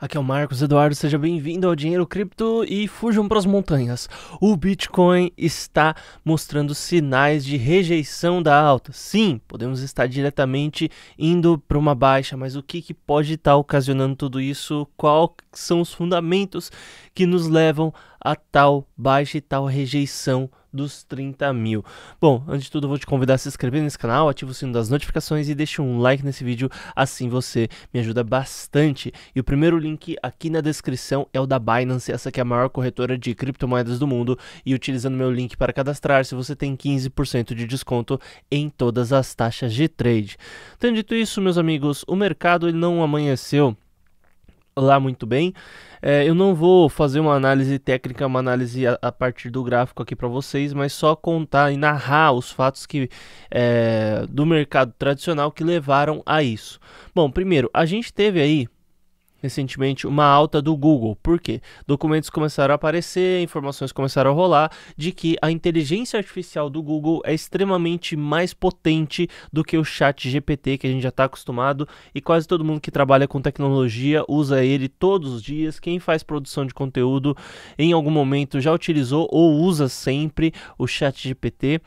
Aqui é o Marcos Eduardo, seja bem-vindo ao Dinheiro Cripto e fujam para as montanhas. O Bitcoin está mostrando sinais de rejeição da alta. Sim, podemos estar diretamente indo para uma baixa, mas o que, que pode estar tá ocasionando tudo isso? Quais são os fundamentos que nos levam a tal baixa e tal rejeição dos 30 mil. Bom, antes de tudo, eu vou te convidar a se inscrever nesse canal, ativa o sino das notificações e deixa um like nesse vídeo, assim você me ajuda bastante. E o primeiro link aqui na descrição é o da Binance, essa que é a maior corretora de criptomoedas do mundo, e utilizando meu link para cadastrar-se, você tem 15% de desconto em todas as taxas de trade. Tendo dito isso, meus amigos, o mercado ele não amanheceu lá muito bem. É, eu não vou fazer uma análise técnica, uma análise a, a partir do gráfico aqui para vocês, mas só contar e narrar os fatos que é, do mercado tradicional que levaram a isso. Bom, primeiro, a gente teve aí recentemente uma alta do Google. Por quê? Documentos começaram a aparecer, informações começaram a rolar de que a inteligência artificial do Google é extremamente mais potente do que o Chat GPT que a gente já está acostumado e quase todo mundo que trabalha com tecnologia usa ele todos os dias. Quem faz produção de conteúdo em algum momento já utilizou ou usa sempre o Chat GPT.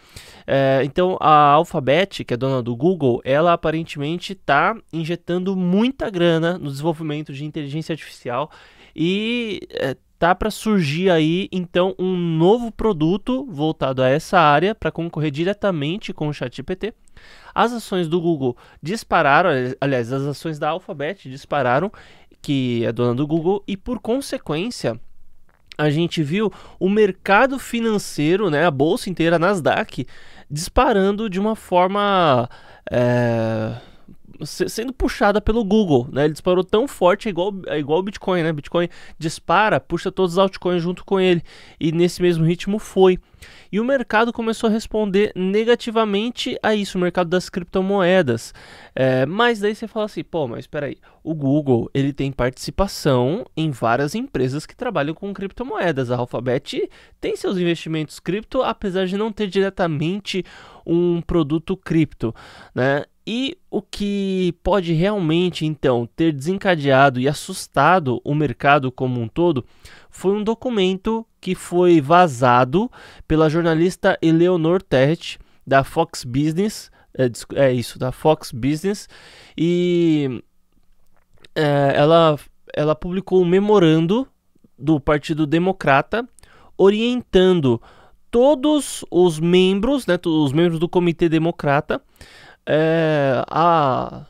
É, então a Alphabet, que é dona do Google, ela aparentemente está injetando muita grana no desenvolvimento de de inteligência artificial e é, tá para surgir aí então um novo produto voltado a essa área para concorrer diretamente com o ChatGPT. As ações do Google dispararam, aliás, as ações da Alphabet dispararam, que é dona do Google, e por consequência, a gente viu o mercado financeiro, né, a bolsa inteira, a Nasdaq, disparando de uma forma. É sendo puxada pelo Google, né? Ele disparou tão forte, é igual, é igual o Bitcoin, né? Bitcoin dispara, puxa todos os altcoins junto com ele. E nesse mesmo ritmo foi. E o mercado começou a responder negativamente a isso, o mercado das criptomoedas. É, mas daí você fala assim, pô, mas espera aí, o Google ele tem participação em várias empresas que trabalham com criptomoedas. A Alphabet tem seus investimentos cripto, apesar de não ter diretamente um produto cripto, né? E o que pode realmente então ter desencadeado e assustado o mercado como um todo foi um documento que foi vazado pela jornalista Eleonor Terret da Fox Business, é, é, isso, da Fox Business, e é, ela, ela publicou um memorando do Partido Democrata orientando todos os membros, né, os membros do Comitê Democrata, é, a,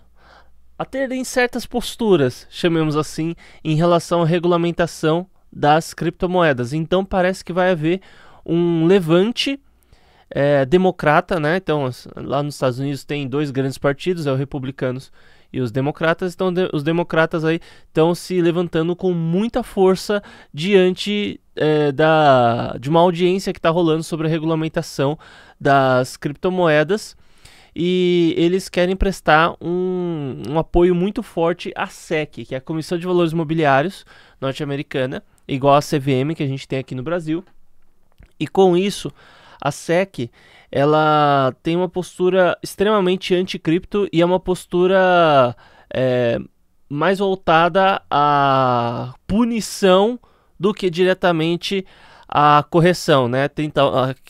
a terem certas posturas, chamemos assim, em relação à regulamentação das criptomoedas. Então parece que vai haver um levante é, democrata, né? Então lá nos Estados Unidos tem dois grandes partidos, é o republicanos e os democratas. Então de, os democratas aí estão se levantando com muita força diante é, da, de uma audiência que está rolando sobre a regulamentação das criptomoedas e eles querem prestar um, um apoio muito forte à SEC, que é a Comissão de Valores Imobiliários norte-americana, igual à CVM que a gente tem aqui no Brasil. E com isso, a SEC ela tem uma postura extremamente anticripto e é uma postura é, mais voltada à punição do que diretamente a correção, né?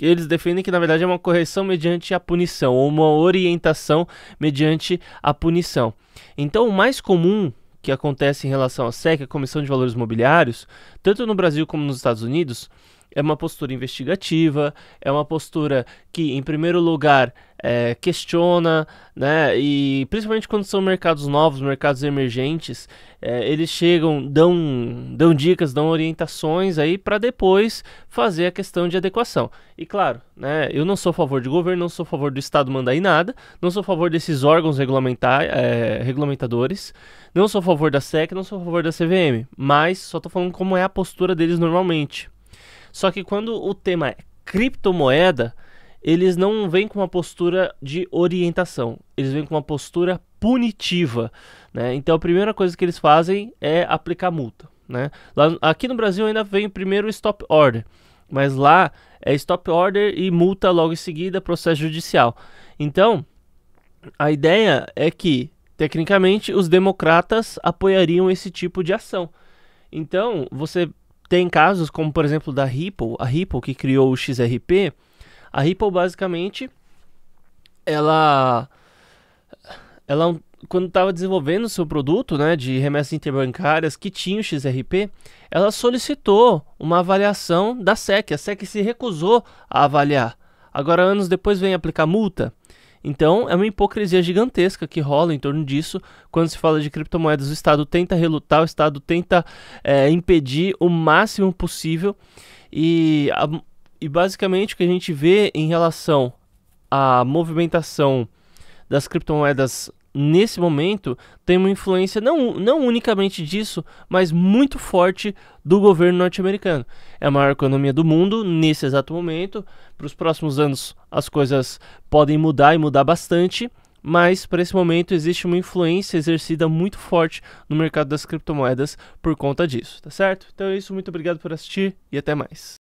eles defendem que na verdade é uma correção mediante a punição, ou uma orientação mediante a punição. Então, o mais comum que acontece em relação à SEC, a Comissão de Valores Mobiliários, tanto no Brasil como nos Estados Unidos, é uma postura investigativa, é uma postura que, em primeiro lugar, é, questiona, né? E principalmente quando são mercados novos, mercados emergentes, é, eles chegam, dão, dão dicas, dão orientações aí para depois fazer a questão de adequação. E claro, né? Eu não sou a favor de governo, não sou a favor do Estado mandar em nada, não sou a favor desses órgãos regulamentar, é, regulamentadores, não sou a favor da SEC, não sou a favor da CVM, mas só estou falando como é a postura deles normalmente. Só que quando o tema é criptomoeda, eles não vêm com uma postura de orientação, eles vêm com uma postura punitiva. Né? Então a primeira coisa que eles fazem é aplicar multa. Né? Lá, aqui no Brasil ainda vem primeiro stop order, mas lá é stop order e multa logo em seguida, processo judicial. Então a ideia é que, tecnicamente, os democratas apoiariam esse tipo de ação. Então, você tem casos como, por exemplo, da Ripple, a Ripple que criou o XRP. A Ripple basicamente ela ela quando estava desenvolvendo o seu produto, né, de remessas interbancárias que tinha o XRP, ela solicitou uma avaliação da SEC. A SEC se recusou a avaliar. Agora anos depois vem aplicar multa. Então, é uma hipocrisia gigantesca que rola em torno disso. Quando se fala de criptomoedas, o Estado tenta relutar, o Estado tenta é, impedir o máximo possível. E, a, e basicamente o que a gente vê em relação à movimentação das criptomoedas nesse momento, tem uma influência não, não unicamente disso, mas muito forte do governo norte-americano. É a maior economia do mundo nesse exato momento. Para os próximos anos, as coisas podem mudar e mudar bastante. Mas para esse momento existe uma influência exercida muito forte no mercado das criptomoedas por conta disso, tá certo? Então é isso, muito obrigado por assistir e até mais.